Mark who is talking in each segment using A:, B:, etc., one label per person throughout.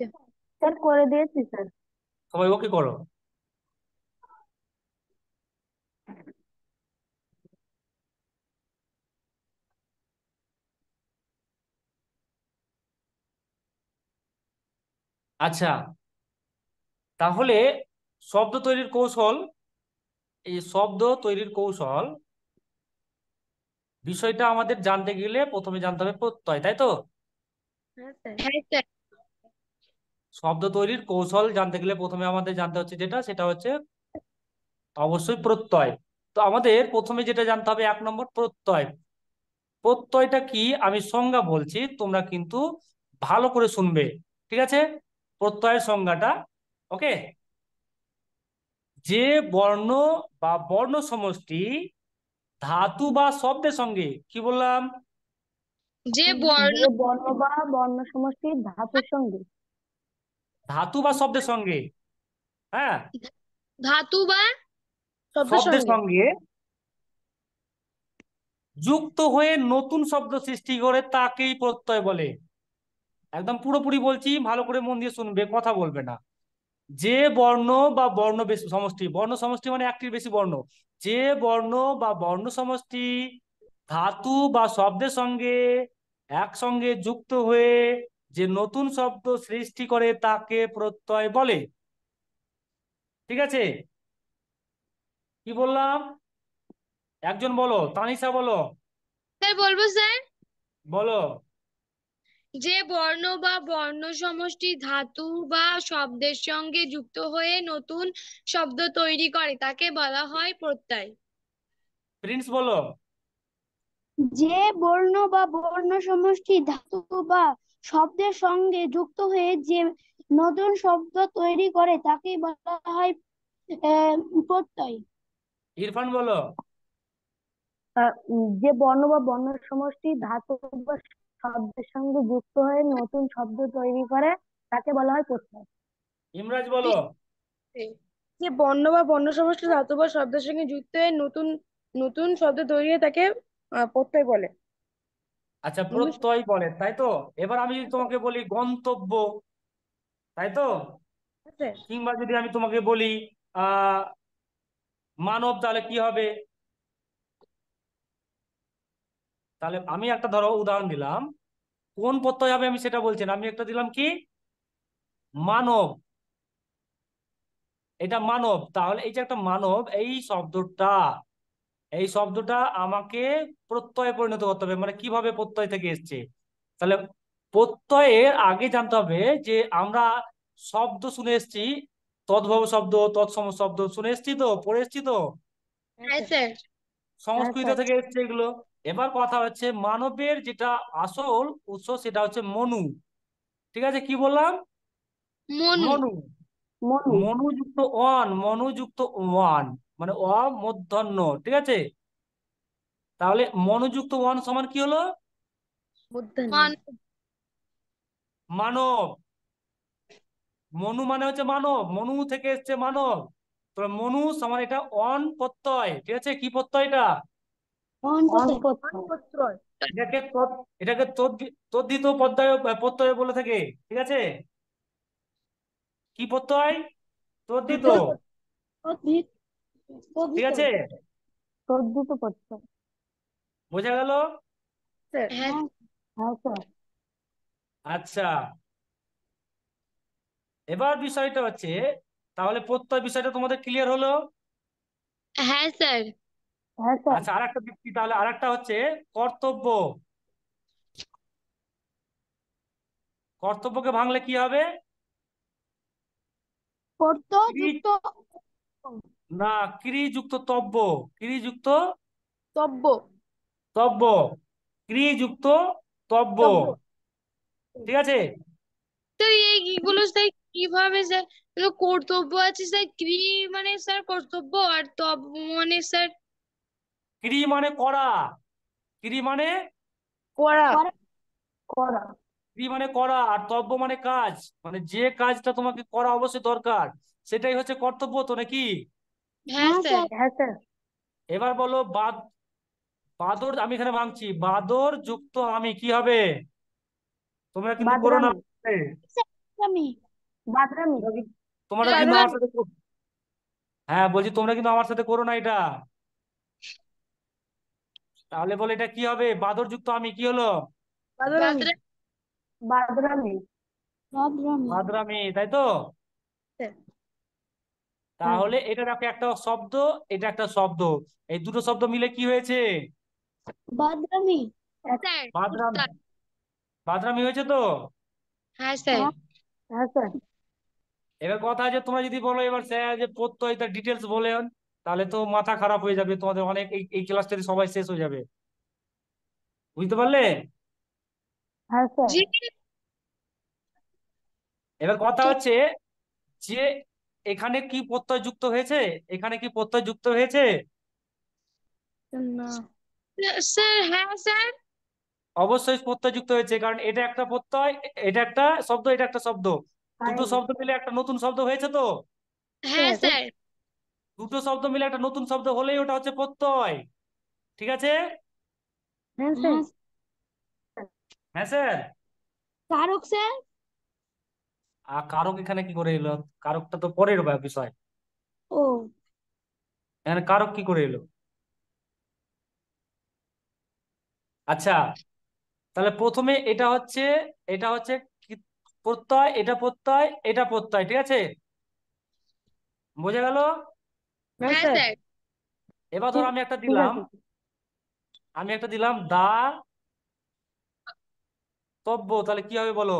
A: দিয়েছে স্যার করে দিয়েছি স্যার
B: সবাই ওকে করো আচ্ছা তাহলে শব্দ তৈরির কৌশল এই শব্দ তৈরির কৌশল বিষয়টা আমাদের জানতে গেলে প্রথমে জানতে হবে প্রত্যয় তাই তো হ্যাঁ স্যার শব্দ তৈরির কৌশল জানতে গেলে প্রথমে আমাদের জানতে হচ্ছে যেটা সেটা হচ্ছে অবশ্যই প্রত্যয় তো আমাদের প্রথমে যেটা জানতে হবে এক নম্বর প্রত্যয় প্রত্যয়টা কি আমি সংজ্ঞা বলছি তোমরা কিন্তু ভালো করে শুনবে ঠিক আছে প্রত্যয়ের সংজ্ঞাটা ওকে যে বর্ণ বা বর্ণ সমষ্টি ধাতু বা শব্দের সঙ্গে কি বললাম
A: যে বর্ণ বর্ণ বা বর্ণ সমষ্টি ধাতুর সঙ্গে
B: ধাতু বা শব্দের সঙ্গে হ্যাঁ ধাতু বা শব্দের সঙ্গে যুক্ত হয়ে নতুন শব্দ সৃষ্টি করে তাকেই প্রত্যয় বলে একদম পুরোপুরি বলছি ভালো করে মন দিয়ে শুনবে কথা বলবে না যে বর্ণ বা বর্ণ সমষ্টি বর্ণ সমষ্টি মানে একটির বেশি বর্ণ যে বর্ণ বা বর্ণ সমষ্টি ধাতু বা শব্দের সঙ্গে একসঙ্গে যুক্ত হয়ে যে নতুন শব্দ সৃষ্টি করে তাকে প্রত্যয় বলে ঠিক আছে কি বললাম একজন বলো তানিসা বলো বলবো স্যার বলো
A: যে বর্ণ বা বর্ণ সমষ্টি ধাতু বা শব্দের সঙ্গে যুক্ত হয়ে নতুন শব্দ তৈরি করে তাকে বলা হয় প্রত্যয়
B: প্রিন্স বলো যে
A: বর্ণ বা বর্ণ সমষ্টি ধাতু বা শব্দের সঙ্গে যুক্ত হয়ে যে নতুন শব্দ তৈরি করে তাকে বলা হয় প্রত্যয় ইরফান বলো যে বর্ণ বা বর্ণ সমষ্টি ধাতু শব্দের সঙ্গে যুক্ত হয়ে নতুন শব্দ তৈরি করে তাকে বলা হয় প্রত্যয় ইমরাজ বলো যে বর্ণ বা বর্ণ সমষ্টি ধাতু বা শব্দের সঙ্গে যুক্ত হয়ে নতুন নতুন শব্দ তৈরি হয়ে তাকে প্রত্যয় বলে
B: আচ্ছা প্রত্যয় বলে তাই তো এবার আমি যদি তোমাকে বলি গন্তব্য তাই তো কিংবা যদি আমি তোমাকে বলি মানব তাহলে কি হবে তাহলে আমি একটা ধরো উদাহরণ দিলাম কোন প্রত্যয় হবে আমি সেটা বলছি আমি একটা দিলাম কি মানব এটা মানব তাহলে এই যে একটা মানব এই শব্দটা এই শব্দটা আমাকে প্রত্যয়ে পরিণত করতে হবে মানে কিভাবে প্রত্যয় থেকে এসছে তাহলে প্রত্যয়ের আগে জানতে হবে যে আমরা শব্দ শুনে এসছি তদ্ভব শব্দ তৎসম শব্দ শুনে এসছি তো পড়ে এসছি তো
A: হ্যাঁ সংস্কৃত হ্যাঁ থেকে
B: এসছে এগুলো এবার কথা হচ্ছে মানবের যেটা আসল উৎস সেটা হচ্ছে মনু ঠিক আছে কি বললাম মনু মনুযুক্ত অন মনুযুক্ত ওয়ান মানে অ ঠিক আছে তাহলে মনুযুক্ত ওয়ান সমান কি হলো মানব মনু মানে হচ্ছে মানব মনু থেকে এসছে মানব মনু সমান এটা অন প্রত্যয় ঠিক আছে কি প্রত্যয় এটা এটাকে এটাকে তদ্ধিত প্রত্যয় প্রত্যয় বলে থাকে ঠিক আছে কি প্রত্যয় তো ঠিক আছে বোঝা গেল
A: হ্যাঁ। হ্যাঁ,
B: আচ্ছা এবার বিষয়টা হচ্ছে তাহলে প্রত্যয় বিষয়টা তোমাদের ক্লিয়ার হলো হ্যাঁ স্যার হ্যাঁ, আচ্ছা আর একটা যুক্তি তাহলে আর একটা হচ্ছে কর্তব্য কর্তব্যকে ভাঙলে কি হবে
A: কর্তযুক্ত
B: না ক্রিযুক্ত তব্য ক্রিযুক্ত তব্য তব্য ক্রিযুক্ত তব্য ঠিক আছে
A: স্যার এইগুলো স্যার কিভাবে স্যার কর্তব্য আছে স্যার ক্রি মানে স্যার কর্তব্য আর তব মানে স্যার
B: ক্রি মানে করা ক্রি মানে করা করা ক্রি মানে করা আর তব্য মানে কাজ মানে যে কাজটা তোমাকে করা অবশ্যই দরকার সেটাই হচ্ছে কর্তব্য তো নাকি হ্যাঁ হ্যাঁ হ্যাঁ এবার বলো বাদ বাদর আমি এখানে ভাঙছি বাদর যুক্ত আমি কি হবে তোমরা কিন্তু করো না
A: তোমরা কিন্তু আমার সাথে
B: হ্যাঁ বলছি তোমরা কিন্তু আমার সাথে করো না এটা তাহলে বলে এটা কি হবে বাদর যুক্ত আমি কি হলো
A: বাদর আমি বাদরামি
B: বাদরামি তাই তো তাহলে এটা দেখো একটা শব্দ এটা একটা শব্দ এই দুটো শব্দ মিলে কি হয়েছে
A: বাদরামি বাদরামি
B: বাদরামি হয়েছে তো
A: হ্যাঁ স্যার হ্যাঁ, হ্যাঁ স্যার
B: এবার কথা আছে তোমরা যদি বলো এবার স্যার যে প্রত্যয়টা ডিটেলস বলেন তাহলে তো মাথা খারাপ হয়ে যাবে তোমাদের অনেক এই ক্লাসটাতে সবাই শেষ হয়ে যাবে বুঝতে পারলে হ্যাঁ স্যার যে এবার কথা হচ্ছে যে এখানে কি প্রত্যয় যুক্ত হয়েছে এখানে কি প্রত্যয় যুক্ত হয়েছে হ্যাঁ, অবশ্যই প্রত্যয় যুক্ত হয়েছে কারণ এটা একটা প্রত্যয় এটা একটা শব্দ এটা একটা শব্দ দুটো শব্দ মিলে একটা নতুন শব্দ হয়েছে তো হ্যাঁ, হ্যাঁ দুটো শব্দ মিলে একটা নতুন শব্দ হলেই ওটা হচ্ছে প্রত্যয় ঠিক আছে হ্যাঁ, হ্যাঁ হ্যাঁ স্যার কারক স্যার আর কারক এখানে কি করে এলো কারকটা তো পরের বিষয় ও এখানে কারক কি করে এলো আচ্ছা তাহলে প্রথমে এটা হচ্ছে এটা হচ্ছে প্রত্যয় এটা প্রত্যয় এটা প্রত্যয় ঠিক আছে বোঝা গেল হ্যাঁ, হ্যাঁ, এবার ধর আমি একটা দিলাম আমি একটা দিলাম দা তব্য তাহলে কি হবে বলো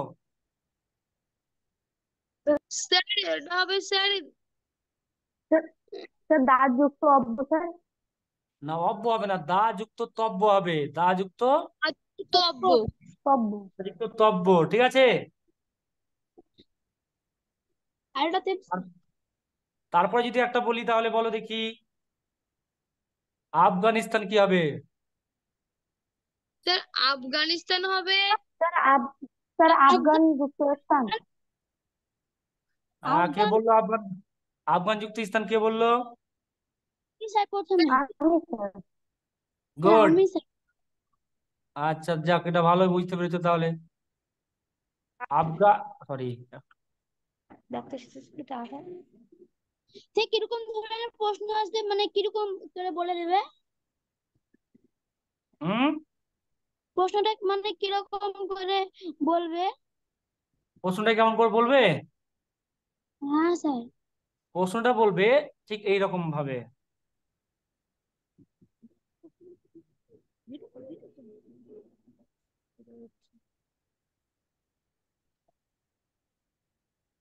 B: না অব্য হবে না দা যুক্ত তব্য হবে দা যুক্ত তব্য ঠিক আছে তারপরে যদি একটা বলি তাহলে বলো দেখি আফগানিস্তান কি হবে
A: আফগানিস্তান হবে স্যার আব স্যার আফগান যুক্তরাষ্ট্র
B: কে বললো আফগান আফগান যুক্তস্থান কে বললো গুড হ্যাঁ, আচ্ছা যাক এটা ভালো বুঝতে পেরেছো তাহলে আফগান সরি
A: এটা কিরকম প্রশ্ন আসবে মানে কিরকম করে বলে দেবে হুম প্রশ্নটা মানে কিরকম করে বলবে
B: প্রশ্নটা কেমন করে বলবে হ্যাঁ স্যার প্রশ্নটা বলবে ঠিক এই রকম ভাবে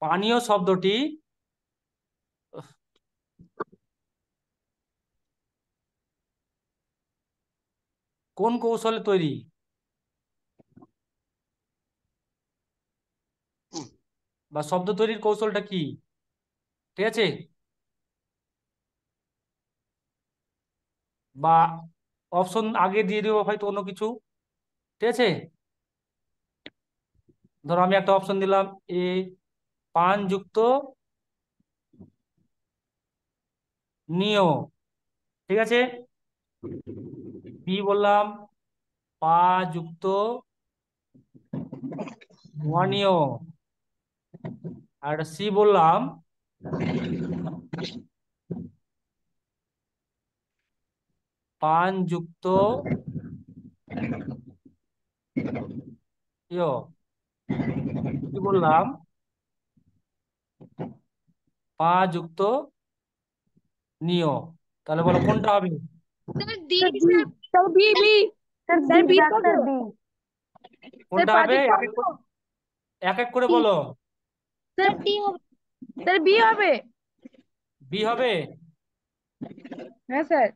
B: পানীয় শব্দটি কোন কৌশলে তৈরি বা শব্দ তৈরির কৌশলটা কি ঠিক আছে বা অপশন আগে দিয়ে দেবো হয়তো অন্য কিছু ঠিক আছে ধরো আমি একটা অপশন দিলাম এ পান যুক্ত নিও ঠিক আছে বি বললাম পা যুক্ত অনিয় আর সি বললাম পান যুক্ত কি বললাম পা যুক্ত নিও তাহলে বলো কোনটা হবে কোনটা হবে এক এক করে বলো
A: স্যার ডি হবে স্যার বি হবে বি হবে হ্যাঁ স্যার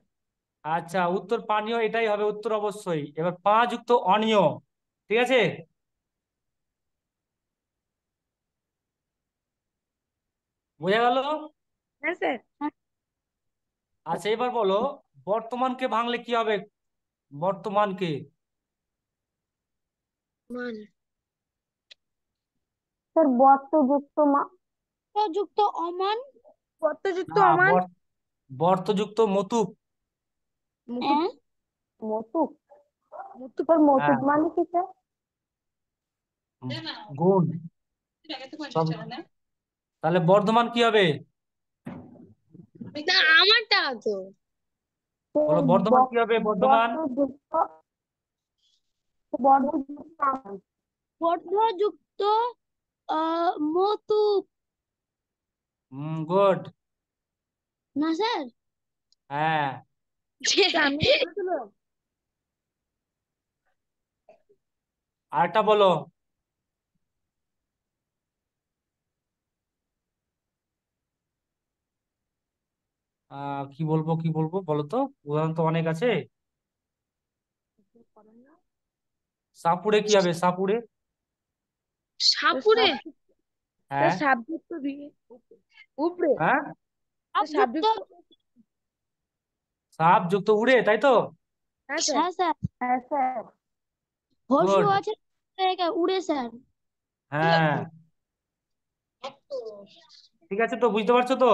B: আচ্ছা উত্তর পানীয় এটাই হবে উত্তর অবশ্যই এবার পা যুক্ত অনিয় ঠিক আছে বোঝা গেল হ্যাঁ, আচ্ছা এবার বলো বর্তমানকে ভাঙলে কি হবে বর্তমানকে
A: তোর বর্তযুক্ত মা বর্তযুক্ত অমান বর্তযুক্ত না, হ্যাঁ, অমান
B: বর- বর্তযুক্ত মতুপ
A: হ্যাঁ মতুক মতুক স্যার মতুক হ্যাঁ। মানে কি স্যার
B: গুণ সব- তাহলে বর্ধমান কি হবে আমারটা তো বলো বর্ধমান কি হবে বর্ধমান বর্তযুক্ত
A: বর্ধযুক্ত uh, Motu. good. না স্যার
B: হ্যাঁ আরটা বলো কি বলবো কি বলবো বলো তো উদাহরণ তো অনেক আছে সাপুড়ে কি হবে সাপুরে সাপুরে হ্যাঁ।
A: হ্যাঁ। উড়ে তাই তো হ্যাঁ,
B: ঠিক আছে তো বুঝতে পারছো তো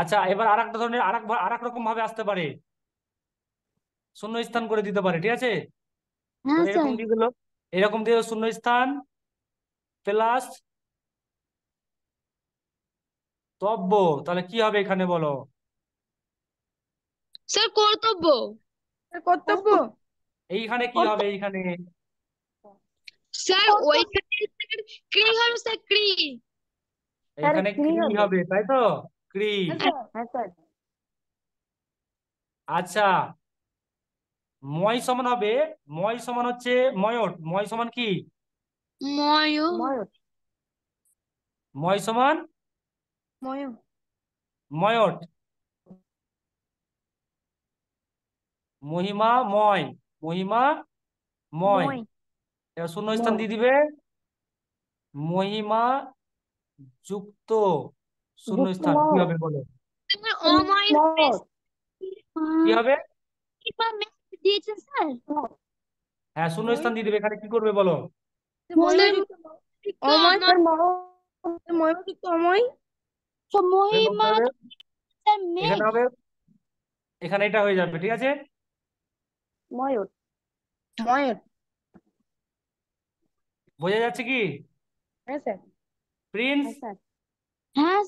B: আচ্ছা এবার আর একটা ধরনের আর এক রকম ভাবে আসতে পারে শূন্য স্থান করে দিতে পারে ঠিক আছে এরকম কি এরকম দিয়ে শূন্য স্থান প্লাস তব্য তাহলে কি হবে এখানে বলো
A: স্যার কর্তব্য কর্তব্য
B: এইখানে কি হবে এইখানে
A: স্যার ওইখানে ক্রি হবে স্যার ক্রি
B: এখানে ক্রি হবে তাই তো ক্রি হ্যাঁ, হ্যাঁ, আচ্ছা ময় সমান হবে ময় সমান হচ্ছে ময়ট ময় সমান কি ময় সমান ময়ট মহিমা ময় মহিমা ময় এবার শূন্য স্থান দিয়ে দিবে মহিমা যুক্ত শূন্য স্থান কি হবে বলো
A: কি হবে দিয়েছেন স্যার
B: হ্যাঁ শূন্যস্থান দিয়ে দেবে এখানে কি করবে বলো এখানে এটা হয়ে যাবে ঠিক আছে বোঝা যাচ্ছে কি হ্যাঁ স্যার প্রিন্স
A: হ্যাঁ,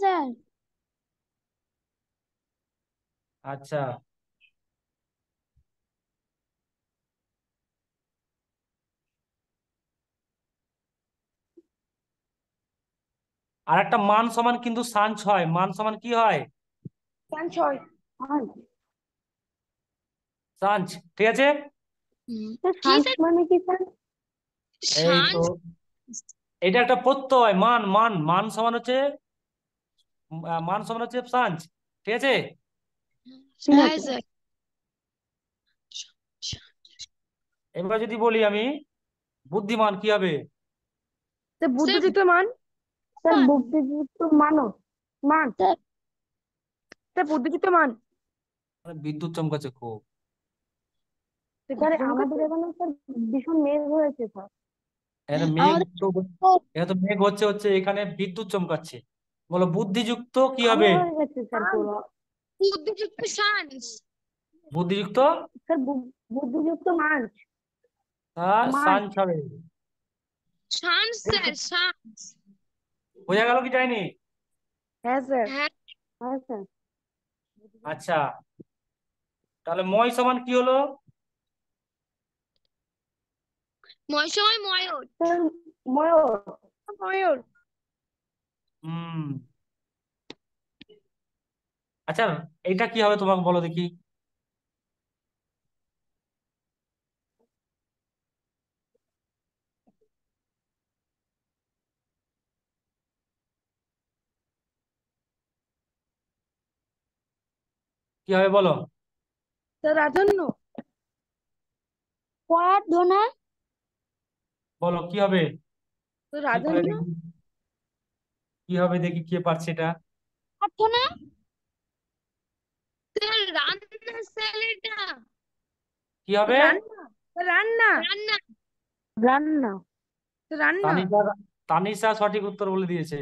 A: হ্যাঁ
B: আচ্ছা আর একটা মান সমান কিন্তু সান ছয় মান সমান কি হয় সাঞ্চ ঠিক আছে মানে এটা একটা প্রত্যয় মান মান মান সমান হচ্ছে মান সমান হচ্ছে সাঞ্চ ঠিক আছে এবার যদি বলি আমি বুদ্ধিমান কি হবে
A: বুদ্ধিযুক্ত মান তার বুদ্ধিযুক্ত মানব মান তার বুদ্ধিযুক্ত মান
B: বিদ্যুৎ চমকাচ্ছে খুব
A: আমাদের এখানে স্যার ভীষণ মেঘ হয়েছে স্যার
B: হ্যাঁ, মেঘ হচ্ছে হচ্ছে এখানে বিদ্যুৎ চমকাচ্ছে বলো বুদ্ধিযুক্ত কি হবে
A: বুদ্ধিযুক্ত শান্স
B: বুদ্ধিযুক্ত হ্যাঁ হবে
A: স্যার
B: বোঝা গেল কি যায়নি
A: হ্যাঁ হ্যাঁ। হ্যাঁ
B: আচ্ছা তাহলে ময় সমান কি হলো আচ্ছা এটা কি হবে তোমাকে বলো দেখি কি হবে বলো
A: প্রার্থনা
B: বলো কি হবে কি হবে দেখি কে পারছে এটা
A: প্রার্থনা রান্না স্যার এটা কি হবে রান্না রান্না রান্না রান্না
B: তানিশা সঠিক উত্তর বলে দিয়েছে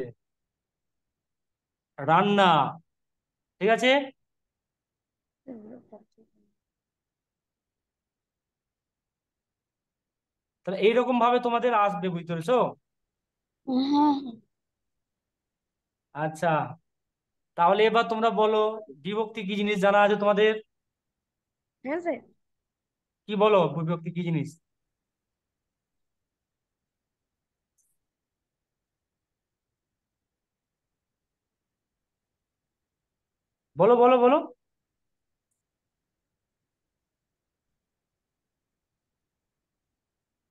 B: রান্না ঠিক আছে তাহলে এইরকম ভাবে তোমাদের আসবে বুঝতে হ্যাঁ। আচ্ছা তাহলে এবার তোমরা বলো বিভক্তি কি জিনিস জানা আছে তোমাদের কি বলো বিভক্তি কি জিনিস বলো বলো বলো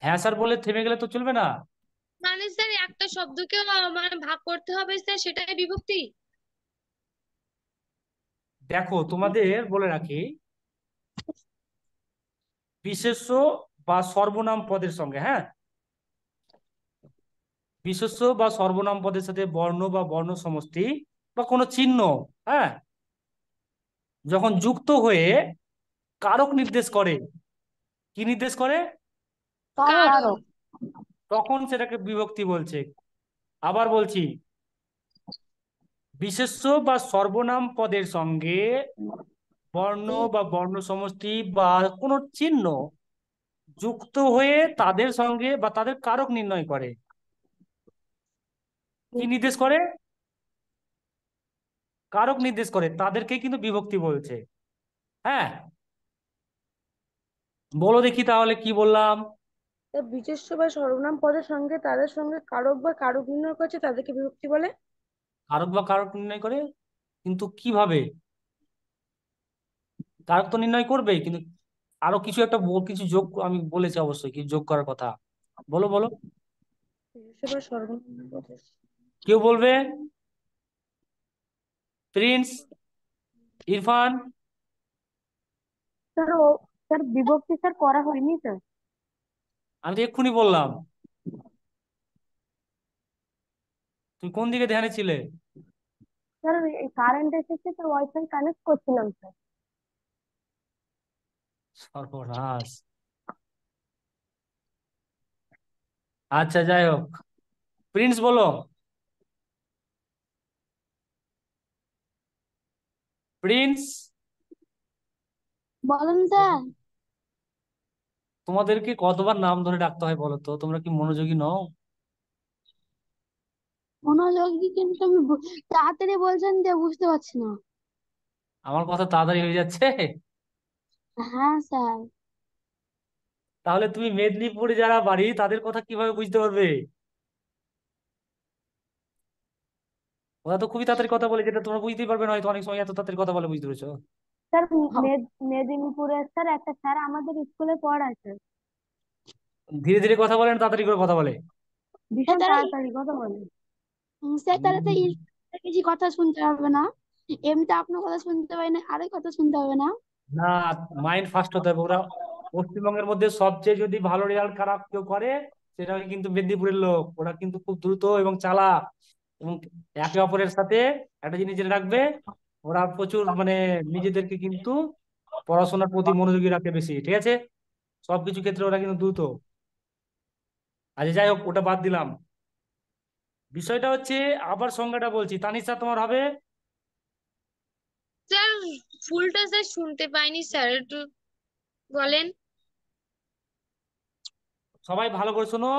B: হ্যাঁ স্যার বলে থেমে গেলে তো চলবে না
A: মানে স্যার একটা শব্দকে মানে ভাগ করতে হবে স্যার সেটাই বিভক্তি
B: দেখো তোমাদের বলে রাখি বিশেষ্য বা সর্বনাম পদের সঙ্গে হ্যাঁ বিশেষ্য বা সর্বনাম পদের সাথে বর্ণ বা বর্ণ সমষ্টি বা কোনো চিহ্ন হ্যাঁ যখন যুক্ত হয়ে কারক নির্দেশ করে কি নির্দেশ করে কারণ তখন সেটাকে বিভক্তি বলছে আবার বলছি বিশেষ্য বা সর্বনাম পদের সঙ্গে বর্ণ বা বর্ণ সমষ্টি বা কোনো চিহ্ন যুক্ত হয়ে তাদের সঙ্গে বা তাদের কারক নির্ণয় করে কি নির্দেশ করে কারক নির্দেশ করে তাদেরকে কিন্তু বিভক্তি বলছে হ্যাঁ বলো দেখি তাহলে কি বললাম
A: তা বিশেষ্য বা সর্বনাম পদের সঙ্গে তাদের সঙ্গে কারক বা কারক নির্ণয় করেছে তাদেরকে বিভক্তি বলে
B: কারক বা কারক নির্ণয় করে কিন্তু কিভাবে কারক তো নির্ণয় করবে কিন্তু আরো কিছু একটা কিছু যোগ আমি বলেছি অবশ্যই কি যোগ করার কথা বলো বলো কেউ বলবে প্রিন্স ইরফান
A: স্যার বিভক্তি স্যার করা হয়নি স্যার
B: আমি তো এক্ষুনি বললাম তুমি কোন দিকে ধ্যানে ছিলে
A: স্যার এই কারেন্ট এসেছে তো ওয়াইফাই কানেক্ট করছিলাম স্যার
B: সর্বনাশ আচ্ছা যাই হোক প্রিন্স বলো প্রিন্স
A: বলুন স্যার
B: তোমাদেরকে কতবার নাম ধরে ডাকতে হয় বলো তো তোমরা কি মনোযোগী নও
A: মনোযোগী কিন্তু আমি তাড়াতাড়ি বলছেন যে বুঝতে পারছি না
B: আমার কথা তাড়াতাড়ি হয়ে যাচ্ছে
A: হ্যাঁ স্যার
B: তাহলে তুমি মেদিনীপুরে যারা বাড়ি তাদের কথা কিভাবে বুঝতে পারবে ওরা তো খুবই তাড়াতাড়ি কথা বলে যেটা তোমরা বুঝতেই পারবে না হয়তো অনেক সময় এত তাড়াতাড়ি কথা বলে বুঝতে পেরেছো
A: স্যার হ্যাঁ, মেদিনীপুরে স্যার একটা স্যার আমাদের স্কুলে পড়াতেন
B: ধীরে ধীরে কথা বলেন তাড়াতাড়ি করে কথা বলে
A: ভীষণ তাড়াতাড়ি কথা বলে স্যার তাহলে তো কিছু কথা শুনতে হবে না এমনিতে আপনার কথা শুনতে না আরে কথা শুনতে হবে না
B: না মাইন্ড ফাস্ট হতে হবে ওরা পশ্চিমবঙ্গের মধ্যে সবচেয়ে যদি ভালো রেজাল্ট খারাপ কেউ করে সেটা কিন্তু মেদিনীপুরের লোক ওরা কিন্তু খুব দ্রুত এবং চালাক এবং একে অপরের সাথে একটা জিনিস জেনে রাখবে ওরা প্রচুর মানে নিজেদেরকে কিন্তু পড়াশোনার প্রতি মনোযোগী রাখে বেশি ঠিক আছে সবকিছু ক্ষেত্রে ওরা কিন্তু দ্রুত আচ্ছা যাই হোক ওটা বাদ দিলাম বিষয়টা হচ্ছে আবার সংজ্ঞাটা বলছি তানিশা তোমার হবে
A: স্যার ফুলটা স্যার শুনতে পাইনি স্যার একটু বলেন
B: সবাই ভালো করে শোনো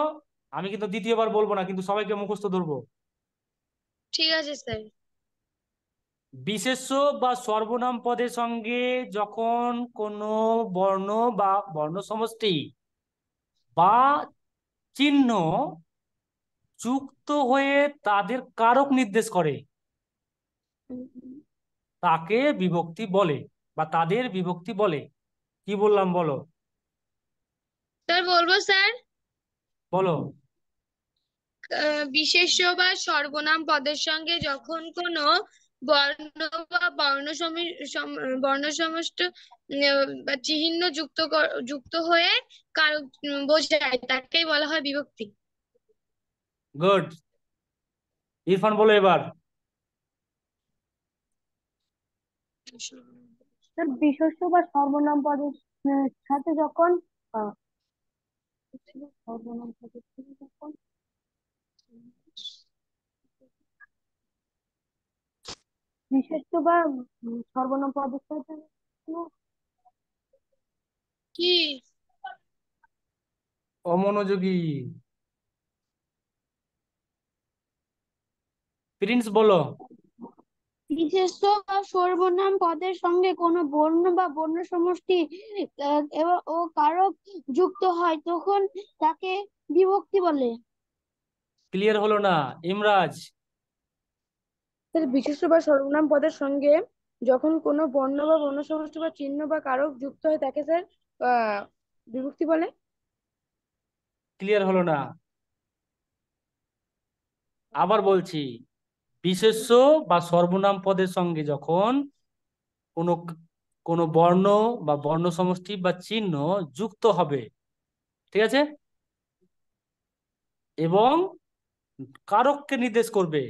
B: আমি কিন্তু দ্বিতীয়বার বলবো না কিন্তু সবাইকে মুখস্থ ধরবো
A: ঠিক আছে স্যার
B: বিশেষ্য বা সর্বনাম পদের সঙ্গে যখন কোন বর্ণ বা বর্ণ সমষ্টি বা চিহ্ন যুক্ত হয়ে তাদের কারক নির্দেশ করে তাকে বিভক্তি বলে বা তাদের বিভক্তি বলে কি বললাম বলো স্যার বলবো স্যার বলো
A: বিশেষ্য বা সর্বনাম পদের সঙ্গে যখন কোনো বর্ণ বা বর্ণ বর্ণ সমষ্ট বা চিহ্ন যুক্ত যুক্ত হয়ে কারক বোঝায় তাকেই বলা হয় বিভক্তি
B: গুড ইরফান বলো এবার
A: স্যার বা সর্বনাম পদের সাথে যখন সর্বনাম পদের সাথে যখন বিশেষ্য বা সর্বনাম কি
B: অমনোযোগী প্রিন্স বলো
A: বা সর্বনাম পদের সঙ্গে কোনো বর্ণ বা বর্ণ সমষ্টি ও কারক যুক্ত হয় তখন তাকে বিভক্তি বলে
B: ক্লিয়ার হলো না ইমরাজ
A: তাহলে বিশিষ্ট বা সর্বনাম পদের সঙ্গে যখন কোনো বর্ণ বা বর্ণ সমষ্টি বা চিহ্ন বা কারক যুক্ত হয়ে তাকে স্যার বিভক্তি বলে
B: ক্লিয়ার হলো না আবার বলছি বিশেষ্য বা সর্বনাম পদের সঙ্গে যখন কোনো কোনো বর্ণ বা বর্ণ সমষ্টি বা চিহ্ন যুক্ত হবে ঠিক আছে এবং কারককে নির্দেশ করবে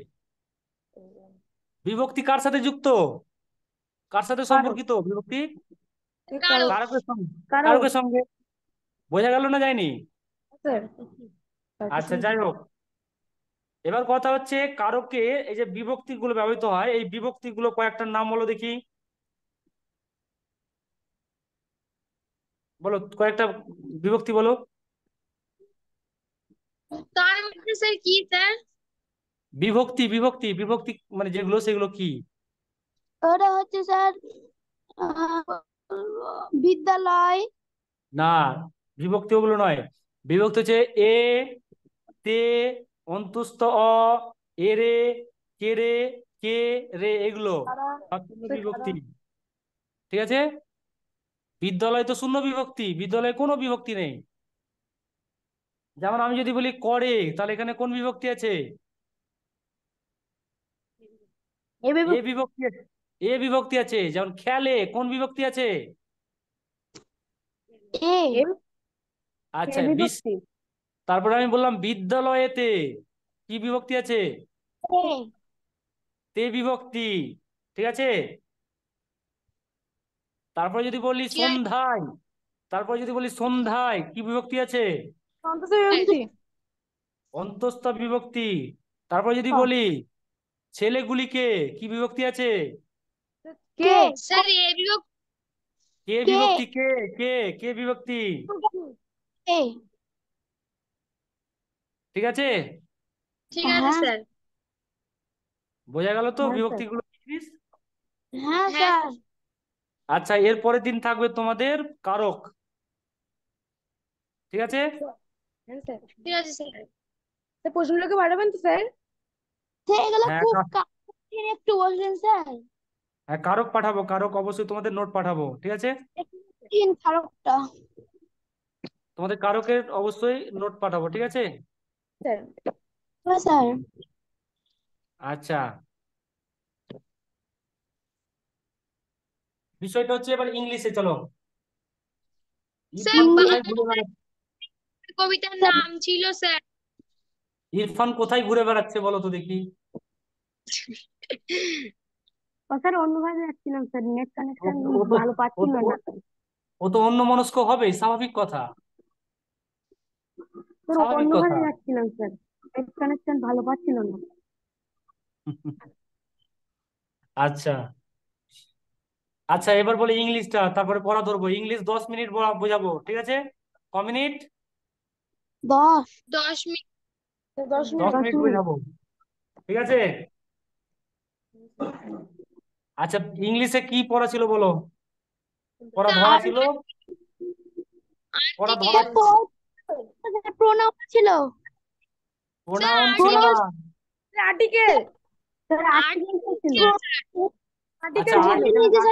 B: বিভক্তি কার সাথে যুক্ত কার সাথে সম্পর্কিত বিভক্তি কারকের সঙ্গে বোঝা গেল না যায়নি আচ্ছা যাই হোক এবার কথা হচ্ছে কারকে এই যে বিভক্তি গুলো ব্যবহৃত হয় এই বিভক্তি গুলো কয়েকটার নাম হলো দেখি বলো কয়েকটা বিভক্তি বলো
A: তার মধ্যে স্যার কি স্যার
B: বিভক্তি বিভক্তি বিভক্তি মানে যেগুলো সেগুলো কি
A: ওটা হচ্ছে স্যার বিদ্যালয়
B: না বিভক্তি ওগুলো নয় বিভক্তি হচ্ছে এ তে অন্তুস্ত অ এ রে কে রে কে রে এগুলো বিভক্তি ঠিক আছে বিদ্যালয় তো শূন্য বিভক্তি বিদ্যালয়ে কোনো বিভক্তি নেই যেমন আমি যদি বলি করে তাহলে এখানে কোন বিভক্তি আছে এ বিভক্তি আছে যেমন খেলে কোন বিভক্তি আছে আচ্ছা তারপর আমি বললাম বিদ্যালয়েতে কি বিভক্তি আছে তে বিভক্তি ঠিক আছে তারপর যদি বলি সন্ধ্যায় তারপর যদি বলি সন্ধ্যায় কি বিভক্তি আছে অন্তস্থ বিভক্তি তারপর যদি বলি ছেলেগুলিকে কি বিভক্তি আছে কে বিভক্তি কে কে কে বিভক্তি ঠিক আছে হ্যাঁ। বোঝা গেল তো হ্যাঁ, বিভক্তি গুলো হ্যাঁ, আচ্ছা এর পরের দিন থাকবে তোমাদের কারক ঠিক আছে
A: প্রশ্নগুলোকে বাড়াবেন তো স্যার
B: সেগুলো হ্যাঁ, খুব
A: একটু বলবেন স্যার
B: হ্যাঁ কারক পাঠাবো কারক অবশ্যই তোমাদের নোট পাঠাবো ঠিক আছে
A: তিন কারকটা
B: তোমাদের কারকের অবশ্যই নোট পাঠাবো ঠিক আছে
A: হ্যাঁ, স্যার
B: আচ্ছা বিষয়টা হচ্ছে এবার ইংলিশে চলো
A: কবিতার নাম ছিল স্যার
B: ইরফান কোথায় ঘুরে বেড়াচ্ছে বলো তো দেখি
A: স্যার অন্যভাবে যাচ্ছিলাম স্যার নেট কানেকশন ভালো পাচ্ছিল না
B: ও তো অন্য মনস্ক হবে স্বাভাবিক কথা স্বাভাবিক অন্যভাবে কথা
A: যাচ্ছিলাম স্যার নেট কানেকশন ভালো পাচ্ছিল না
B: আচ্ছা আচ্ছা এবার বলি ইংলিশটা তারপরে পড়া ধরবো ইংলিশ দশ মিনিট বোঝাবো ঠিক আছে ক মিনিট
A: দশ দশ মিনিট দশ মিনিট করে
B: যাবো ঠিক আছে আচ্ছা ইংলিশে কি পড়া ছিল বলো পড়া ধরা ছিল
A: পড়া ধরা আচ্ছা, প্রোনাউন ছিল
B: প্রোনাউন ছিল
A: আর্টিকেল আচ্ছা,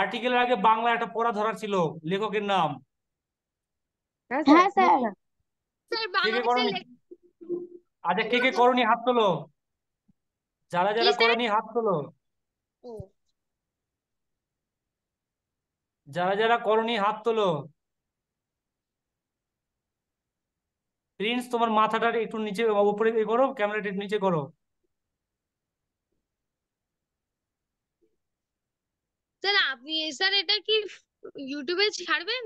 B: আর্টিকেলের আগে বাংলা একটা পড়া ধরা ছিল লেখকের নাম হ্যাঁ স্যার হ্যাঁ, আচ্ছা কে কে করনি হাত তোলো যারা যারা করনি হাত তোলো যারা যারা করনি হাত তোলো প্রিন্স তোমার মাথাটা একটু নিচে উপরে করো ক্যামেরাটা একটু নিচে করো
A: স্যার আপনি স্যার এটা কি ইউটিউবে ছাড়বেন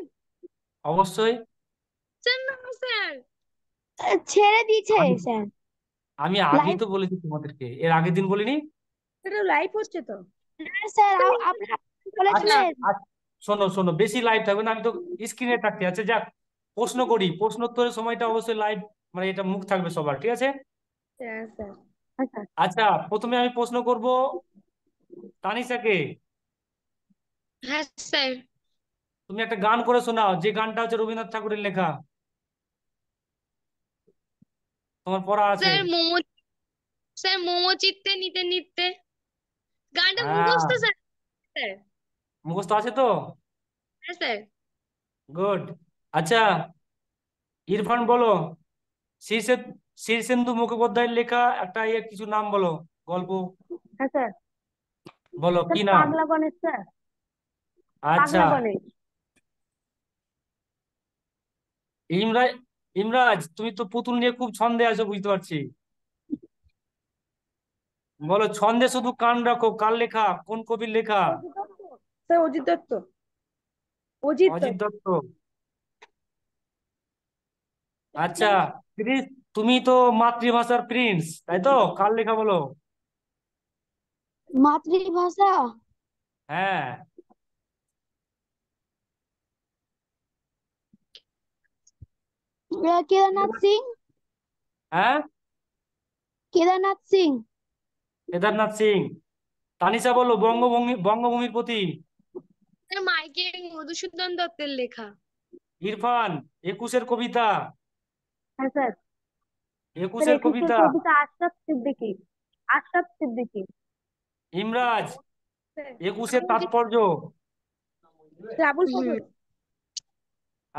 A: অবশ্যই স্যার না স্যার
B: ছেড়ে দিয়েছে স্যার আমি আগেই তো বলেছি তোমাদেরকে এর আগের দিন বলিনি
A: এটা লাইভ হচ্ছে তো স্যার আপনি বলেছিলেন
B: আচ্ছা, আচ্ছা, শোনো শোনো বেশি লাইভ থাকবে না আমি তো স্ক্রিনে থাকতে আছে যাক প্রশ্ন করি প্রশ্ন উত্তরের সময়টা অবশ্যই লাইভ মানে এটা মুখ থাকবে সবার ঠিক আছে হ্যাঁ, আচ্ছা।, আচ্ছা প্রথমে আমি প্রশ্ন করব তানিসাকে হ্যাঁ, তুমি একটা গান করে শোনাও যে গানটা হচ্ছে রবীন্দ্রনাথ ঠাকুরের লেখা তোমার পড়া আছে স্যার
A: মোমো স্যার মোমো চিত্তে নিতে নিতে গানটা মুখস্থ স্যার মুখস্থ আছে তো হ্যাঁ, স্যার
B: গুড আচ্ছা ইরফান বলো শীর্ষে শীর্ষেন্দু মুখোপাধ্যায়ের লেখা একটা ইয়ে কিছু নাম বলো গল্প হ্যাঁ, বলো কি নাম পাগলা গণেশ স্যার আচ্ছা ইমরান ইমরাজ তুমি তো পুতুল নিয়ে খুব ছন্দে আছো বুঝতে পারছি বলো ছন্দে শুধু কান রাখো কার লেখা কোন কবির লেখা
A: অজিত দত্ত অজিত দত্ত
B: আচ্ছা হ্যাঁ। তুমি তো মাতৃভাষার প্রিন্স তাই তো কার লেখা বলো
A: মাতৃভাষা হ্যাঁ কেদারনাথ সিং
B: হ্যাঁ কেদারনাথ সিং কেদারনাথ সিং তানিশা বলো বঙ্গভূমি বঙ্গভূমির প্রতি
A: মাইকেল মধুসূদন দত্তের লেখা
B: ইরফান একুশের কবিতা হ্যাঁ স্যার একুশের কবিতা
A: আশরাফ সিদ্দিকী আশরাফ সিদ্দিকী
B: ইমরাজ একুশের তাৎপর্য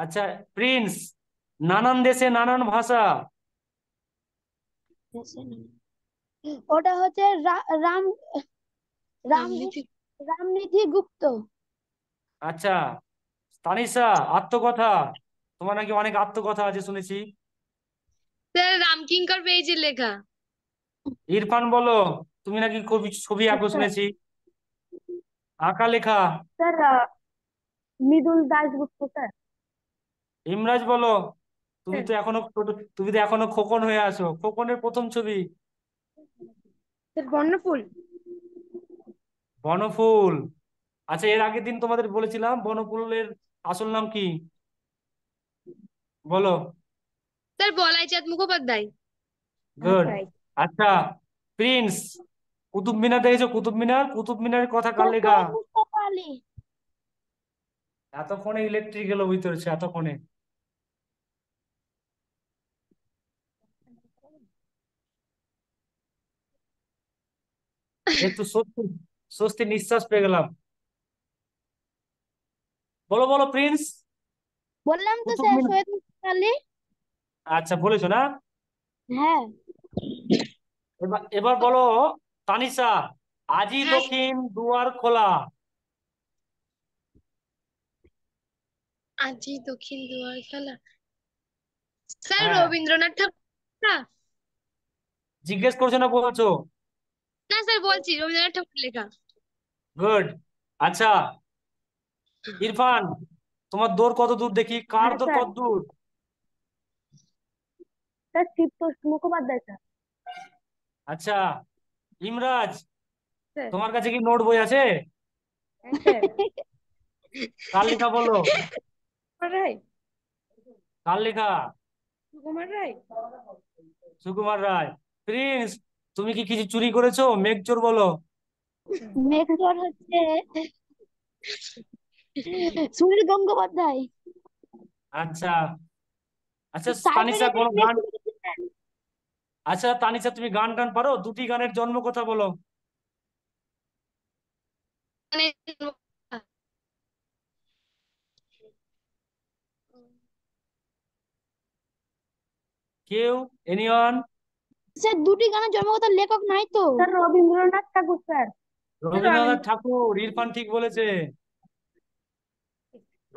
B: আচ্ছা প্রিন্স নানান দেশে নানান ভাষা
A: ওটা হচ্ছে রাম রামনিধি গুপ্ত
B: আচ্ছা তানিশা আত্মকথা তোমার নাকি অনেক আত্মকথা আছে শুনেছি
A: স্যার রামকিঙ্কর পেয়েজের লেখা
B: ইরফান বলো তুমি নাকি কবি ছবি আঁকো শুনেছি আঁকা লেখা
A: স্যার মৃদুল দাস গুপ্ত স্যার
B: ইমরাজ বলো তুমি হ্যাঁ। তো এখনো তুমি তো এখনো খোকন হয়ে আছো খোকনের প্রথম ছবি বর্ণফুল বনফুল আচ্ছা এর আগের দিন তোমাদের বলেছিলাম বনফুলের আসল নাম কি বলো
A: স্যার চাঁদ মুখোপাধ্যায়
B: গুড আচ্ছা প্রিন্স কুতুব মিনার দেখেছো কুতুব মিনার কুতুব মিনারের কথা কার লেখা এতক্ষণে ইলেকট্রিক গেল ভিতরে এতক্ষণে একটু স্বস্তি স্বস্তি নিঃশ্বাস পেয়ে গেলাম বলো বলো প্রিন্স
A: বললাম তো স্যার সৈয়দ আলী
B: আচ্ছা বলেছো না হ্যাঁ এবার এবার বলো তানিসা আজি দক্ষিণ দুয়ার খোলা
A: আজি দক্ষিণ দুয়ার খোলা স্যার হ্যাঁ। রবীন্দ্রনাথ ঠাকুর
B: জিজ্ঞেস করছো না বলছো
A: না স্যার বলছি রবীন্দ্রনাথ ঠাকুর লেখা
B: গুড আচ্ছা ইরফান তোমার দৌড় কত দূর দেখি কার হ্যাঁ, দৌড় কত দূর
A: স্যার শিবতোষ মুখোপাধ্যায় স্যার
B: আচ্ছা ইমরাজ তোমার কাছে কি নোট বই আছে কার হ্যাঁ, লেখা বলো কার লেখা
A: সুকুমার রায়
B: সুকুমার রায় প্রিন্স তুমি কি কিছু চুরি করেছো মেঘ চোর বলো
A: মেঘচোর হচ্ছে সুনীল গঙ্গোপাধ্যায়
B: আচ্ছা আচ্ছা তানিশা কোনো গান আচ্ছা তানিশা তুমি গান টান পারো দুটি গানের জন্ম কথা বলো কেউ এনিওয়ান
A: স্যার দুটি গানের জন্মগত লেখক নাই তো রবীন্দ্রনাথ ঠাকুর স্যার
B: রবীন্দ্রনাথ ঠাকুর ইরফান ঠিক বলেছে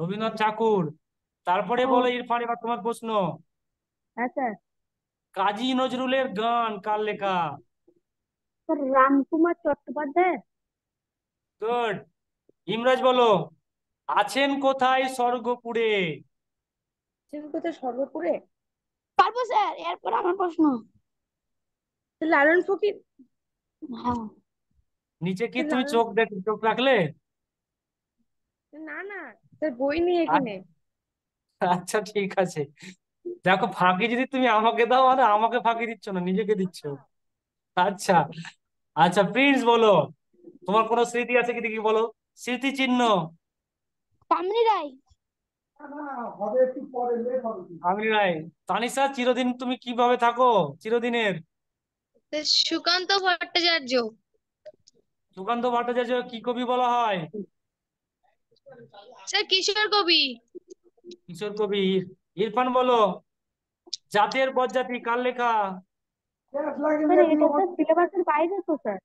B: রবীন্দ্রনাথ ঠাকুর তারপরে বলো ইরফান এবার তোমার প্রশ্ন হ্যাঁ কাজী নজরুলের গান কার লেখা
A: রামকুমার চট্টোপাধ্যায়
B: গুড ইমরাজ বলো আছেন কোথায় স্বর্গপুরে
A: আছেন কোথায় স্বর্গপুরে পারবো স্যার এরপর আমার প্রশ্ন লালন ফকির হ্যাঁ।
B: নিচে কি তুমি চোখ দেখ চোখ রাখলে
A: না না স্যার বই নেই এখানে
B: আচ্ছা ঠিক আছে দেখো ফাঁকি যদি তুমি আমাকে দাও মানে আমাকে ফাঁকি দিচ্ছ না নিজেকে দিচ্ছ আচ্ছা আচ্ছা প্রিন্স বলো তোমার কোনো স্মৃতি আছে কি দেখি বলো স্মৃতি চিহ্ন কামনি রায় তানিশা চিরদিন তুমি কিভাবে থাকো চিরদিনের সুকান্ত ভট্টাচার্য সুকান্ত ভট্টাচার্য কি কবি বলা হয় স্যার কিশোর কবি কিশোর কবি ইরফান বলো জাতের বজ্জাতি কার লেখা
A: সিলেবাসের বাইরে তো স্যার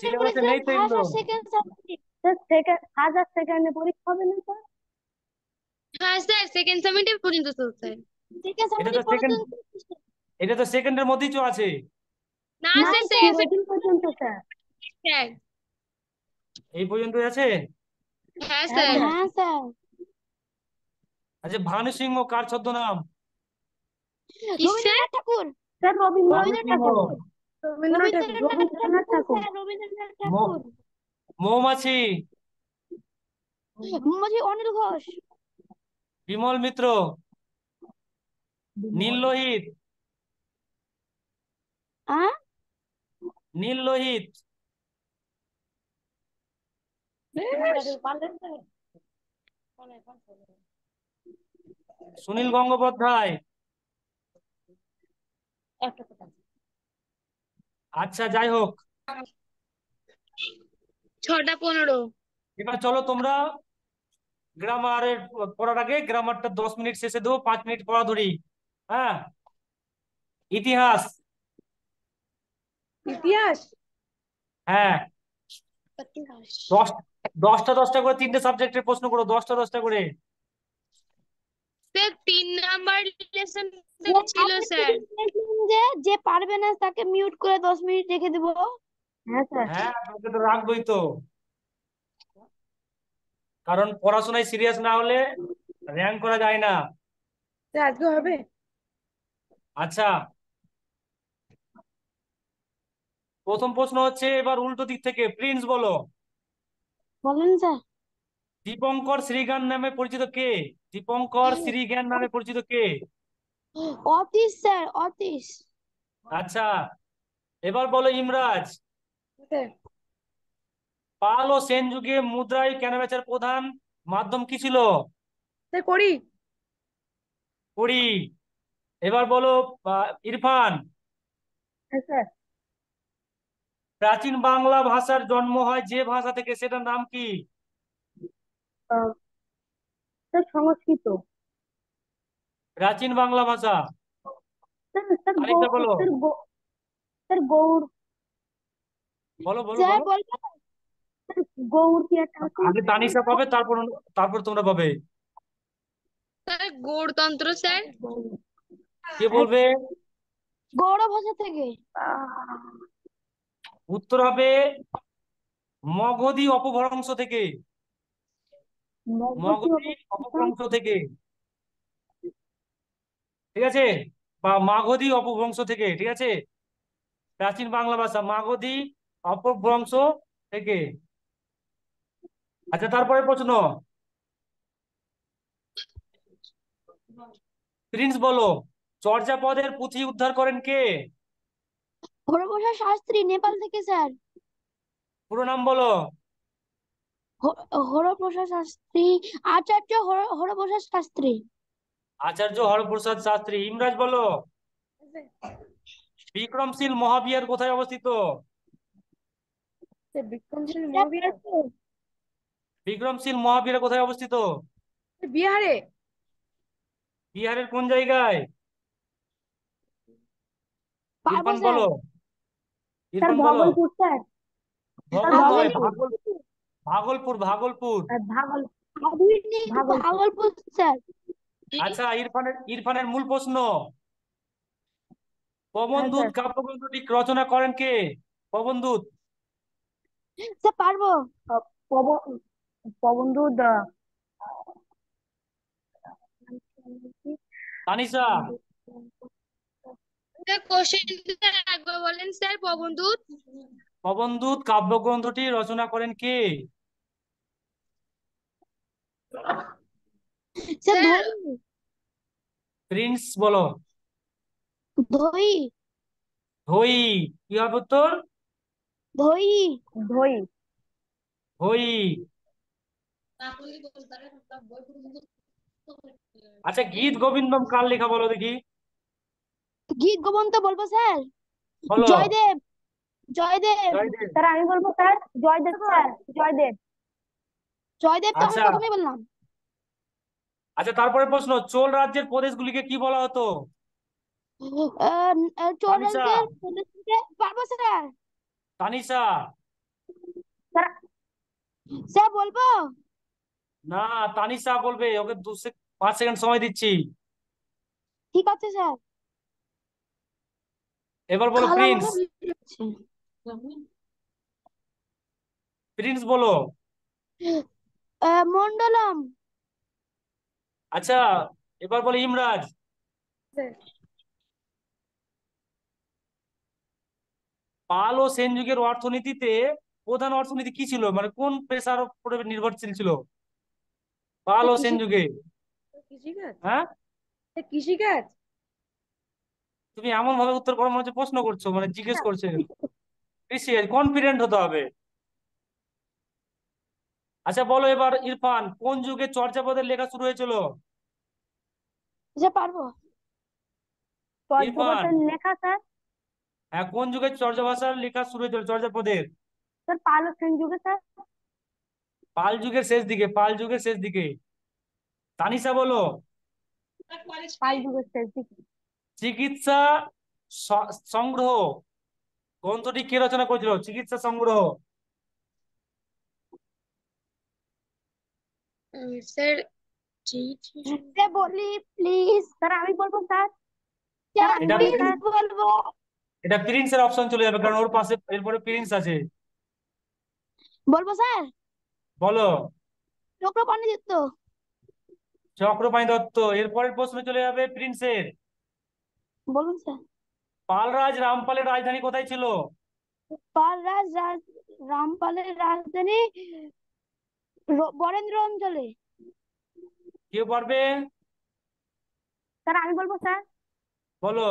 A: সিলেবাসে হাজার সেকেন্ডে পরীক্ষা হবে না স্যার সেকেন্ড হ্যাঁ, সেমিস্টার পর্যন্ত চলছে
B: এটা তো সেকেন্ডের মধ্যেই তো আছে
A: না স্যার সেকেন্ড পর্যন্ত স্যার
B: এই পর্যন্ত আছে
A: হ্যাঁ স্যার হ্যাঁ স্যার
B: আচ্ছা ভানু সিং ও কার ছদ্ম নাম রবীন্দ্রনাথ ঠাকুর স্যার রবীন্দ্রনাথ ঠাকুর
A: রবীন্দ্রনাথ ঠাকুর রবীন্দ্রনাথ
B: ঠাকুর মৌমাছি
A: মৌমাছি অনিল ঘোষ
B: বিমল মিত্র নীল লোহিত নীল লোহিত সুনীল গঙ্গোপাধ্যায় আচ্ছা যাই হোক ছটা পনেরো এবার চলো তোমরা গ্রামারের পড়ার আগে গ্রামারটা দশ মিনিট শেষে দেবো পাঁচ মিনিট পড়া ধরি হ্যাঁ ইতিহাস হ্যাঁ। তিনটে সাবজেক্টের প্রশ্ন করো দশটা দশটা করে
A: যে পারবে না তাকে মিউট করে দশ মিনিট রেখে দিব হ্যাঁ,
B: হ্যাঁ, রাখবোই তো তো কারণ পড়াশোনায় সিরিয়াস না হলে র্যাঙ্ক করা যায় না আজকে হবে আচ্ছা প্রথম প্রশ্ন হচ্ছে এবার উল্টো দিক থেকে প্রিন্স বলো বলেন স্যার দীপঙ্কর শ্রীগান নামে পরিচিত কে দীপঙ্কর শ্রীজ্ঞান নামে পরিচিত কে অতীশ স্যার অতীশ আচ্ছা এবার বলো ইমরাজ পাল ও সেন যুগে মুদ্রায় কেনাবেচার প্রধান মাধ্যম কি ছিল করি করি এবার বলো ইরফান হ্যাঁ, স্যার প্রাচীন বাংলা ভাষার জন্ম হয় যে ভাষা থেকে সেটার নাম কি সংস্কৃত প্রাচীন বাংলা ভাষা তারপর তোমরা পাবে কে বলবে
A: গৌড় ভাষা থেকে
B: উত্তর হবে মগধী অপভ্রংশ থেকে মগধী অপভ্রংশ থেকে ঠিক আছে বা মাগধী অপভ্রংশ থেকে ঠিক আছে প্রাচীন বাংলা ভাষা মাগধী অপভ্রংশ থেকে আচ্ছা তারপরে প্রশ্ন প্রিন্স বলো চর্যাপদের পুঁথি উদ্ধার করেন কে
A: হরপ্রসাদ শাস্ত্রী নেপাল থেকে স্যার
B: পুরো নাম বলো
A: হরপ্রসাদ শাস্ত্রী আচার্য হরপ্রসাদ শাস্ত্রী
B: আচার্য হরপ্রসাদ শাস্ত্রী ইমরাজ বলো বিক্রমশীল মহাবিহার কোথায় অবস্থিত
A: বিক্রমশীল মহাবিহার
B: বিক্রমশীল মহাবিহার কোথায় অবস্থিত বিহারে বিহারের কোন জায়গায় বলো স্যার ভাগলপুর ভাগলপুর ভাগলপুর ভাগল ভাগলপুর। স্যার আচ্ছা ইরফানের ইরফানের মূল প্রশ্ন প্রবন্ধ হ্যাঁ, দূত কাব্যগ্রন্থটি রচনা করেন কে পবন দূত
A: স্যার পারবো পবন পবনদুদ আহ, তানিশা বলেন স্যার পবনদূত
B: পবনদূত কাব্যগ্রন্থটি রচনা করেন কে প্রিন্স বলো ধই ধই কি হবে উত্তর ধই ধই ধই আচ্ছা গীত গোবিন্দম কার লেখা বলো দেখি
A: গীত গোবন্ত বলবো স্যার জয়দেব জয়দেব জয়দেব। স্যার আমি বলবো স্যার জয়দেব স্যার জয়দেব জয়দেব তো আমি আচ্ছা। প্রথমেই বললাম
B: আচ্ছা তারপরে প্রশ্ন চোল রাজ্যের প্রদেশগুলিকে কি বলা হতো
A: পারবো স্যার তানিশা স্যার বলবো
B: না তানিশা বলবে ওকে দু পাঁচ সেকেন্ড সময় দিচ্ছি
A: ঠিক আছে স্যার
B: এবার বলো প্রিন্স প্রিন্স বলো মন্ডলম আচ্ছা এবার বলো ইমরাজ পাল ও সেন যুগের অর্থনীতিতে প্রধান অর্থনীতি কি ছিল মানে কোন পেশার উপরে নির্ভরশীল ছিল পাল ও সেন যুগে হ্যাঁ কৃষিকাজ তুমি এমন ভাবে উত্তর করো মনে হচ্ছে প্রশ্ন করছো মানে জিজ্ঞেস হ্যাঁ। করছে কনফিডেন্ট হতে হবে আচ্ছা বলো এবার ইরফান কোন যুগে চর্যাপদের লেখা শুরু হয়েছিল
A: আচ্ছা, পারবো লেখা স্যার
B: হ্যাঁ কোন যুগে চর্যাভাষার লেখা শুরু হয়েছিল চর্যাপদের
A: স্যার পাল যুগে স্যার
B: পাল যুগের শেষ দিকে পাল যুগের শেষ দিকে তানিশা বলো
A: পাল যুগের শেষ দিকে
B: চিকিৎসা সংগ্রহ গ্রন্থটি কে রচনা করেছিল চিকিৎসা সংগ্রহ
A: চক্রপাণী
B: এটা অপশন চলে যাবে কারণ ওর পাশে এরপরে প্রিন্স আছে বলো দত্ত এরপরের প্রশ্ন চলে যাবে প্রিন্সের বলুন স্যার পালরাজ রামপালের রাজধানী কোথায় ছিল
A: পালরাজ রামপালের রাজধানী বরেন্দ্র অঞ্চলে কে পারবে স্যার আমি বলবো স্যার বলো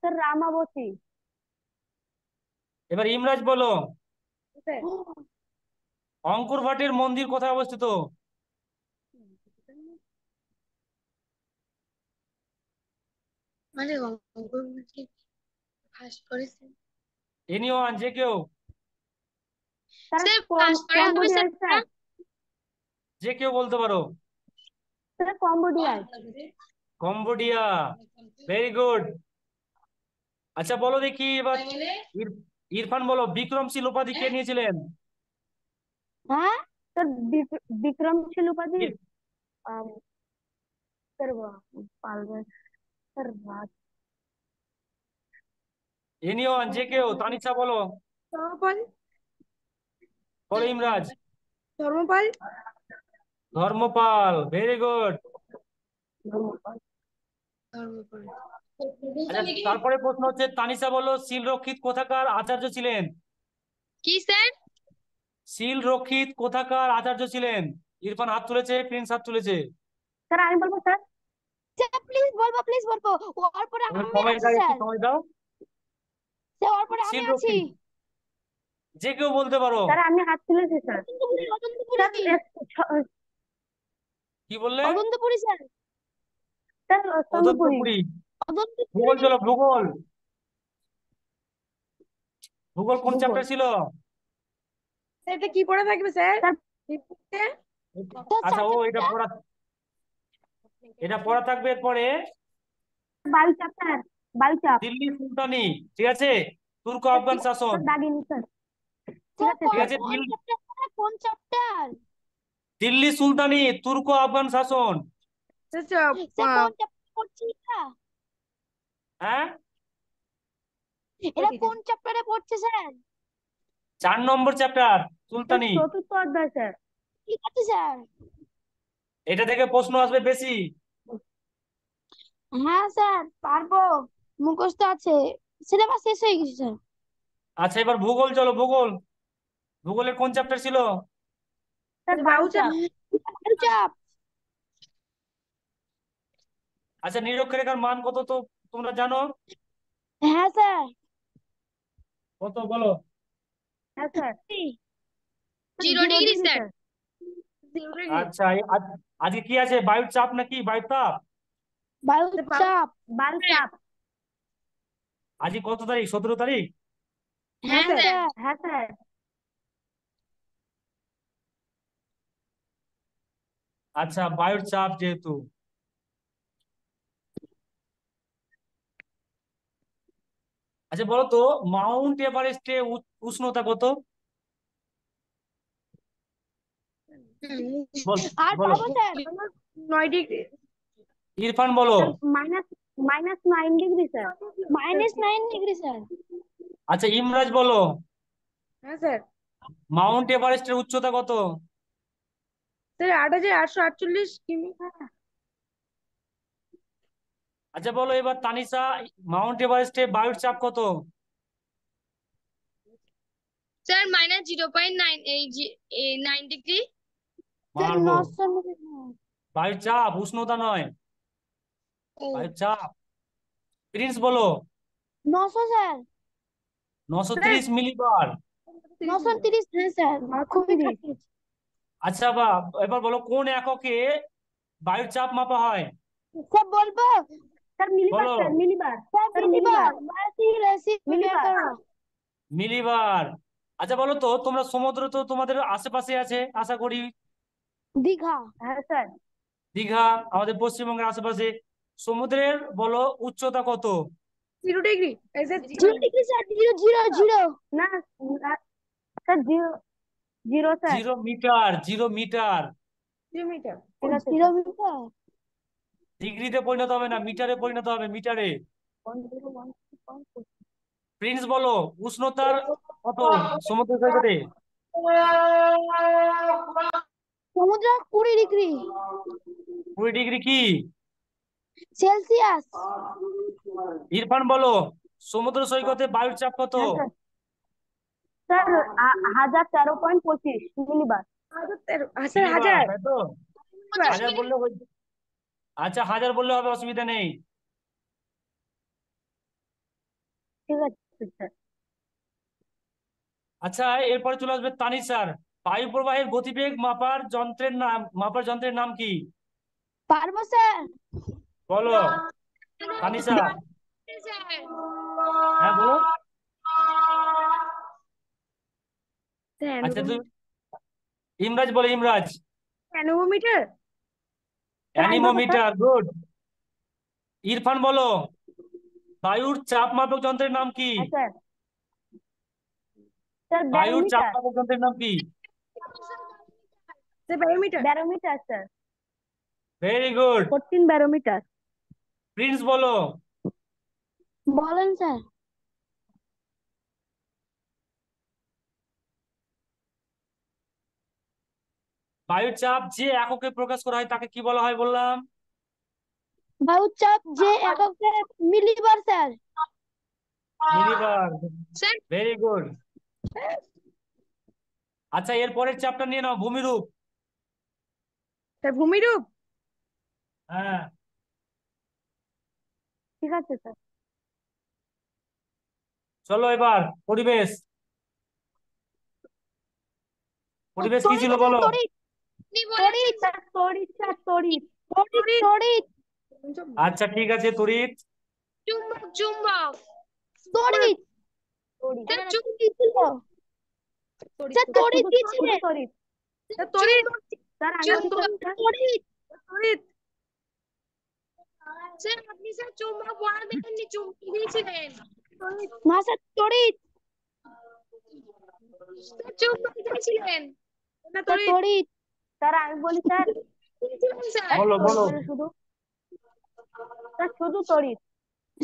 A: স্যার রামাবতী
B: এবার ইমরাজ বলো অঙ্কুর ভাটের মন্দির কোথায় অবস্থিত মানে ফাঁস কেউ স্যার ফাঁস করা স্যার যে কেউ বলতে পারো কম্বোডিয়া ভেরি গুড আচ্ছা বলো দেখি এবার ইরফান বলো বিক্রমশীল উপাধি কে হ্যাঁ? নিয়েছিলেন
A: হ্যাঁ স্যার বিক্রমশীল উপাধি રાત
B: યુનિયન જે કેઓ તાનિશા બોલો ધর্মপাল ইমরাজ ধর্মপাল ধর্মপাল ভেরি গুড
A: আচ্ছা, তারপরে
B: প্রশ্ন হচ্ছে তানিশা বলো শিল রক্ষিত কোথাকার আচার্য ছিলেন কি স্যার শিল রক্ষিত কোথাকার আচার্য ছিলেন ইরফান হাত তুলেছে প্রিন্স হাত তুলেছে
A: স্যার আমি বলবো স্যার স্যার প্লিজ বলবো প্লিজ বলবো ওর পরে
B: আমি আছি স্যার সময় দাও স্যার ওর পরে আমি আছি যে কেউ বলতে পারো স্যার
A: আমি হাত তুলেছি স্যার কি বললে স্যার ভূগোল
B: চলো ভূগোল ভূগোল কোন চ্যাপ্টার ছিল
A: এটা কি পড়া থাকবে স্যার
B: আচ্ছা ও এটা পড়া এটা পড়া থাকবে এরপরে দিল্লি সুলতানি ঠিক আছে তুর্ক আফগান শাসন দিল্লি সুলতানি তুর্ক আফগান শাসন হ্যাঁ
A: এটা কোন চ্যাপ্টারে
B: চার নম্বর চ্যাপ্টার সুলতানি
A: চতুর্থ অধ্যায় স্যার ঠিক আছে স্যার
B: এটা থেকে প্রশ্ন আসবে বেশি
A: হ্যাঁ স্যার পারবো মুখস্থ আছে সিলেবাস শেষ হয়ে গেছে স্যার
B: আচ্ছা এবার ভূগোল চলো ভূগোল ভূগোলের কোন চ্যাপ্টার ছিল আচ্ছা নিরক্ষরেখার মান কত তো তোমরা জানো হ্যাঁ স্যার কত বলো
A: হ্যাঁ স্যার জিরো ডিগ্রি স্যার আচ্ছা
B: আজকে কি আছে বায়ুর চাপ নাকি বায়ুর তাপ
A: বায়ুর চাপ বায়ুর চাপ
B: আজকে কত তারিখ সতেরো তারিখ
A: হ্যাঁ হ্যাঁ স্যার হ্যাঁ
B: আচ্ছা বায়ুর চাপ যেহেতু আচ্ছা বলো তো মাউন্ট এভারেস্টে উষ্ণতা কত
A: ইরফান বলো minus minus degree sir minus degree sir
B: আচ্ছা ইমরাজ বলো হ্যাঁ স্যার মাউন্ট এভারেস্টের উচ্চতা কত স্যার আট আটচল্লিশ কিমি আচ্ছা বলো এবার তানিসা মাউন্ট এভারেস্টে বায়ুর চাপ কত
A: sir minus zero point nine এই নাইন ডিগ্রি
B: মারবো বায়ুর চাপ উষ্ণতা নয় চাপ প্রিন্স বলো নশো স্যার নশো মিলিবার
A: হ্যাঁ
B: আচ্ছা, আচ্ছা এবার বলো কোন এককে বায়ুর চাপ মাপা হয়
A: স্যার বলবো মিলিবার
B: মিলিবার আচ্ছা বলো তো তোমরা সমুদ্র তো তোমাদের আশেপাশে আছে আশা করি
A: দীঘা হ্যাঁ স্যার
B: দীঘা আমাদের পশ্চিমবঙ্গের আশেপাশে সমুদ্রের বলো উচ্চতা কত
A: zero degree zero degree sir zero zero zero না sir zero zero
B: sir zero metre zero metre zero metre zero metre ডিগ্রিতে পরিণত হবে না মিটারে পরিণত হবে মিটারে প্রিন্স বলো উষ্ণতার কত সমুদ্র সৈকতে
A: সমুদ্র কুড়ি ডিগ্রি
B: কুড়ি ডিগ্রি কি
A: সেলসিয়াস
B: ইরফান বলো সমুদ্র সৈকতে বায়ুর চাপ কত হ্যাঁ,
A: স্যার হাজার তেরো পয়েন্ট পঁচিশ মিলিবার হাজার হাজার
B: হাজার বললে আচ্ছা হাজার বললে হবে অসুবিধা নেই ঠিক আছে আচ্ছা এরপরে চলে আসবে তানি স্যার বায়ু প্রবাহের গতিবেগ মাপার যন্ত্রের নাম মাপার যন্ত্রের নাম কি বলো
A: আনিসা হ্যাঁ বলো
B: আচ্ছা তুমি ইমরাজ বলে Imraj
A: anemometer
B: anemometer good Irfan বলো বায়ুর চাপ মাপক যন্ত্রের নাম কি আচ্ছা। বায়ুর চাপ মাপক যন্ত্রের নাম কি
A: যে barometer barometer sir
B: very good fourteen barometer Prince বলো বলেন স্যার বায়ুচাপ যে এককে প্রকাশ করা হয় তাকে কি বলা হয় বললাম
A: বায়ুচাপ যে এককে millibar sir
B: millibar very good আচ্ছা এরপরের চাপটা নিয়ে নাও ভূমিরূপ
A: স্যার ভূমিরূপ ঠিক আছে স্যার
B: চলো এবার পরিবেশ পরিবেশ কি ছিল বলো
A: আচ্ছা ঠিক আছে তড়িৎ চুম্বক চুম্বক তড়িৎ তড়িৎ তড়িৎ তড়িৎ স্যার স্যার আপনি স্যার চুম্বক পড়া চুম্বক দিয়েছিলেন আমি বলি স্যার শুধু স্যার শুধু তড়িৎ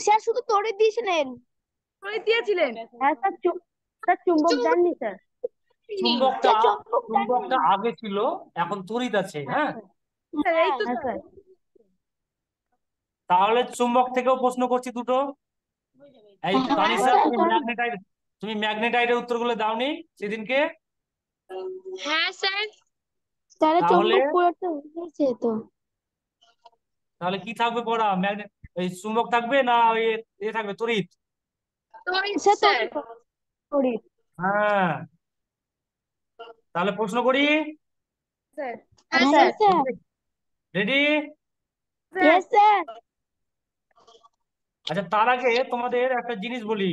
A: স্যার শুধু তড়িৎ দিয়েছিলেন তড়িৎ দিয়েছিলেন হ্যাঁ স্যার স্যার চুম্বক জাননি স্যার
B: চুম্বকটা চুম্বকটা আগে ছিল এখন তড়িৎ আছে হ্যাঁ,
A: হ্যাঁ? হ্যাঁ আচ্ছা।
B: তাহলে চুম্বক থেকেও প্রশ্ন করছি দুটো এই হ্যাঁ, তুমি ম্যাগনেটাইট তুমি ম্যাগনেটাইটের উত্তরগুলো দাওনি সেদিনকে
A: হ্যাঁ স্যার তাহলে চুম্বক পুরোটা হয়েছে তো
B: তাহলে কি থাকবে পড়া ম্যাগনেট এই চুম্বক থাকবে না ওই এ থাকবে তড়িৎ
A: তড়িৎ স্যার তড়িৎ
B: হ্যাঁ তাহলে প্রশ্ন করি রেডি আচ্ছা তার আগে তোমাদের একটা জিনিস বলি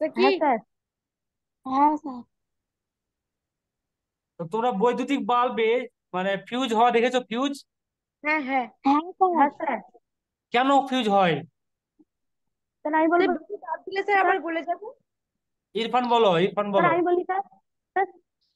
B: হ্যাঁ, তো তোমরা বৈদ্যুতিক বাল্বে মানে ফিউজ হওয়া দেখেছো ফিউজ
A: হ্যাঁ, হ্যাঁ।, হ্যাঁ
B: কেন ফিউজ হয়
A: আমি বলি স্যার আবার বলে
B: ইরফান বলো ইরফান বলো আমি বলি স্যার